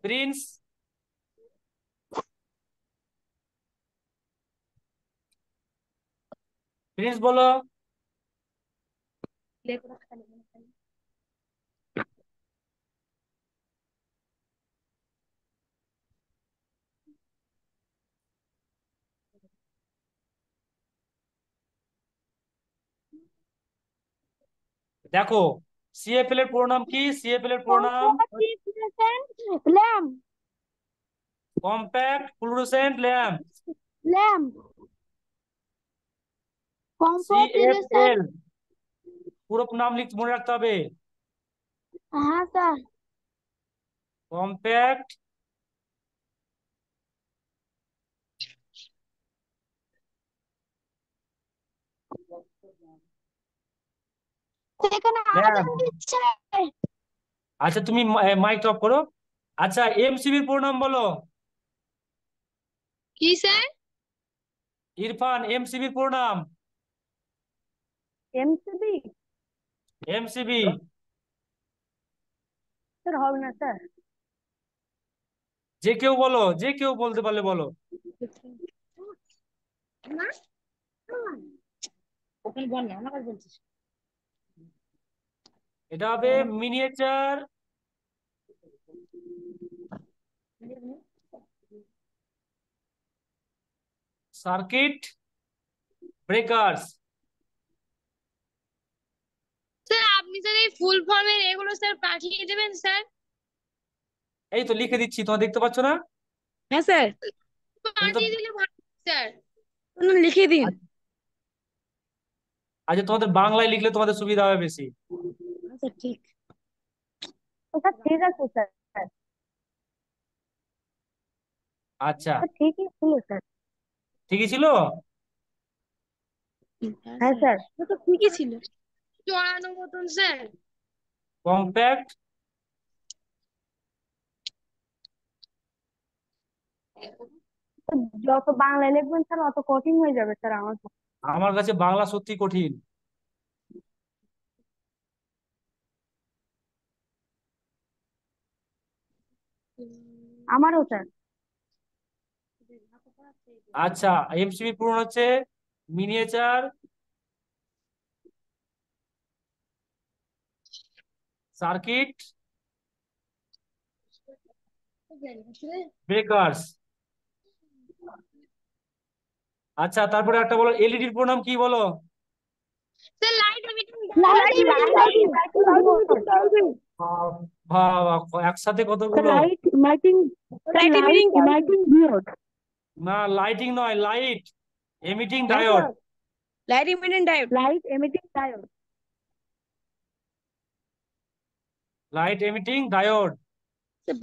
B: Prince. Prince, bolo. দেখো সিএফএল এর পুরো নাম কি সিএফএল এর পুরো নাম lamp compact fluorescent lamp
A: lamp
B: CFL পুরো নাম লিখ মনে রাখতে হবে হ্যাঁ স্যার কম্প্যাক্ট
A: সেখানে হ্যাঁ।
B: আচ্ছা তুমি মাইক অফ করো আচ্ছা এমসিবির পুরো নাম বলো কি স্যার ইরফান এমসিবির পুরো নাম এমসিবি এমসিবি
A: স্যার হবে না স্যার
B: যে কেউ বলো যে কেউ বলতে পারলে বলো ওখানে বল না আমার কাছে বলছিস এটা হবে মিনিয়েচার সার্কিট ব্রেকার্স
A: স্যার আপনি স্যার এই ফুল ফর্মের এগুলো স্যার পাঠিয়ে দেবেন স্যার
B: এই তো লিখে দিচ্ছি তোমরা দেখতে পাচ্ছ না হ্যাঁ স্যার
A: পাঠিয়ে দিলে ভালো স্যার লিখে দিন
B: আচ্ছা তোমাদের বাংলায় লিখলে তোমাদের সুবিধা হবে বেশি
A: আচ্ছা ঠিক ওটা আচ্ছা, ঠিক আছে স্যার আচ্ছা।, আচ্ছা ঠিকই ছিল স্যার ঠিকই ছিল হ্যাঁ স্যার তো ঠিকই ছিল চড়ানো মতন স্যার
B: কম্প্যাক্ট
A: যত বাংলা লিখবেন স্যার অত কঠিন হয়ে যাবে স্যার আমার
B: আমার কাছে বাংলা সত্যি কঠিন আমারও স্যার আচ্ছা এমসিবি পূরণ হচ্ছে মিনিয়েচার সার্কিট ব্রেকার্স আচ্ছা তারপরে একটা বলো e এলইডির প্রণাম কি বলো
A: লাইট লাইট
B: একসাথে কতগুলো লাইট লাইটিং
A: লাইটিং লাইটিং
B: না লাইটিং নয় light emitting diode
A: light emitting diode light emitting diode
B: light emitting diode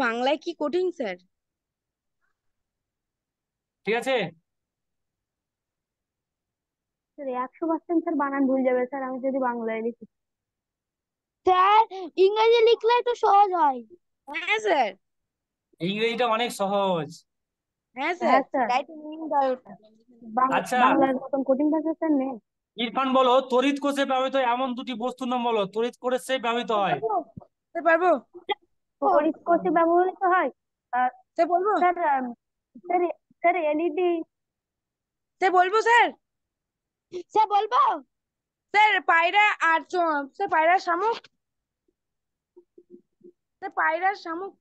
A: বাংলায় কি কঠিন স্যার ঠিক আছে স্যার একশো পার্সেন্ট স্যার বানান ভুল যাবে স্যার আমি যদি বাংলায় লিখি স্যার ইংরেজি লিখলে তো সহজ হয় হ্যাঁ স্যার
B: ইংরেজিটা অনেক সহজ
A: হ্যাঁ স্যার হ্যাঁ, আচ্ছা বাংলার মতন কঠিন ভাষা স্যার নেই
B: ইরফান বলো তড়িৎ কোষে ব্যবহৃত এমন দুটি বস্তুর নাম বলো তড়িৎ কোষে ব্যবহৃত হয়
A: পারবো তড়িৎ কোষে ব্যবহৃত হয় সে বলবো স্যার স্যার স্যার এলইডি সে বলবো স্যার সে বলবো স্যার পায়রা আর স্যার পায়রা শামুক পায়রা শামুক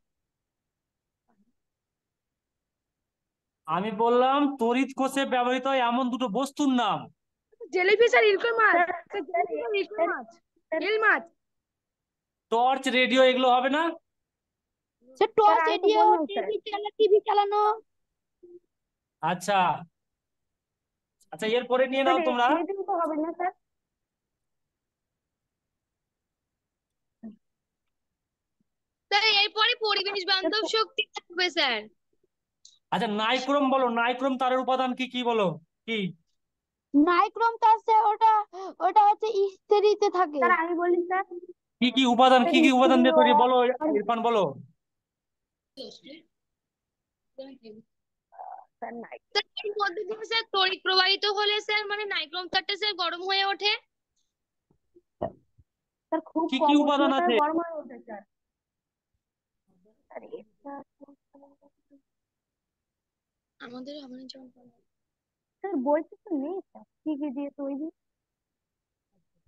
B: আমি বললাম তড়িৎ কোষে ব্যবহৃত এমন দুটো বস্তুর নাম
A: জেলিফিশ আর মাছ মাছ
B: টর্চ রেডিও এগুলো হবে না
A: টর্চ হ্যাঁ, রেডিও টিভি চালা টিভি চালানো
B: আচ্ছা আচ্ছা এরপরে নিয়ে নাও তোমরা হবে না স্যার স্যার
A: এরপরে পরিবেশ বান্ধব আচ্ছা। শক্তি থাকবে স্যার
B: আচ্ছা নাইক্রোম বলো নাইক্রোম তারের উপাদান কি কি বলো কি
A: নাইক্রোম তার ওটা ওটা হচ্ছে থাকে স্যার আমি বলি স্যার
B: কি কি উপাদান কি কি উপাদান দিয়ে তৈরি বলো ইরফান বলো
A: প্রবাহিত হলে স্যার মানে নাইক্রোম তারটা গরম হয়ে ওঠে কি কি উপাদান আছে আমাদের স্যার বইতে তো নেই স্যার কি কি দিয়ে তৈরি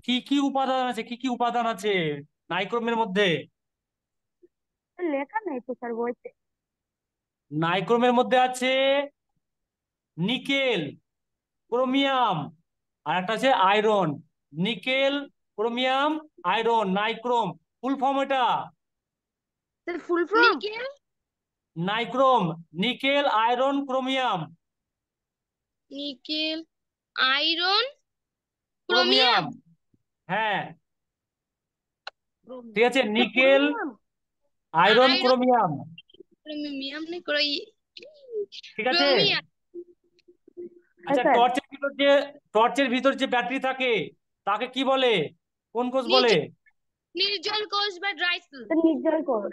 B: কি কি উপাদান আছে কি কি উপাদান আছে নাইক্রোমের মধ্যে
A: লেখা তো স্যার বইতে
B: নাইক্রোমের মধ্যে আছে নিকেল ক্রোমিয়াম আর একটা আছে iron nickel chromium iron nichrome full form এটা full form nickel nichrome nickel iron chromium
A: nickel iron
B: chromium হ্যাঁ ঠিক আছে নিকেল আয়রন ক্রোমিয়াম
A: ক্রোমিয়াম ঠিক আছে
B: আচ্ছা টর্চের ভিতর যে টর্চের ভিতর যে ব্যাটারি থাকে তাকে কি বলে কোন কোষ বলে
A: নির্জল কোষ বা ড্রাই সেল নির্জল কোষ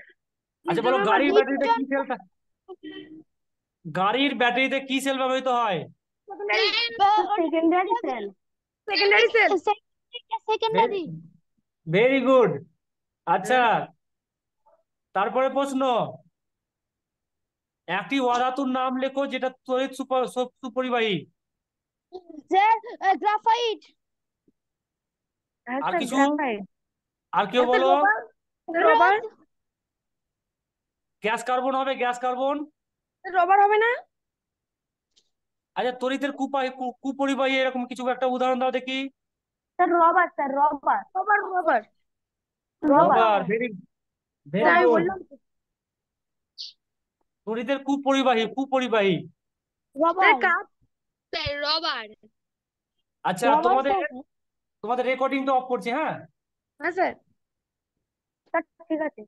B: আচ্ছা বলো গাড়ির ব্যাটারিতে কি
A: সেল
B: গাড়ির ব্যাটারিতে কি সেল ব্যবহৃত হয়
A: secondary cell secondary cell
B: secondary very good আচ্ছা তারপরে প্রশ্ন একটি অধাতুর নাম লেখো যেটা তড়িৎ সুপার সুপরিবাহী
A: স্যার আচ্ছা, গ্রাফাইট আর কিছু আর কেউ আচ্ছা, বলো রবার
B: গ্যাস কার্বন হবে গ্যাস কার্বন রবার হবে না আচ্ছা তরিতের কুপায় কুপরিবাহী এরকম কিছু একটা উদাহরণ দাও দেখি
A: sir rubber sir rubber rubber rubber rubber very
B: very good তরিতের কুপরিবাহী কুপরিবাহী
A: রবার স্যার রবার
B: আচ্ছা তোমাদের তোমাদের তো অফ করছি হ্যাঁ
A: হ্যাঁ স্যার ঠিক আছে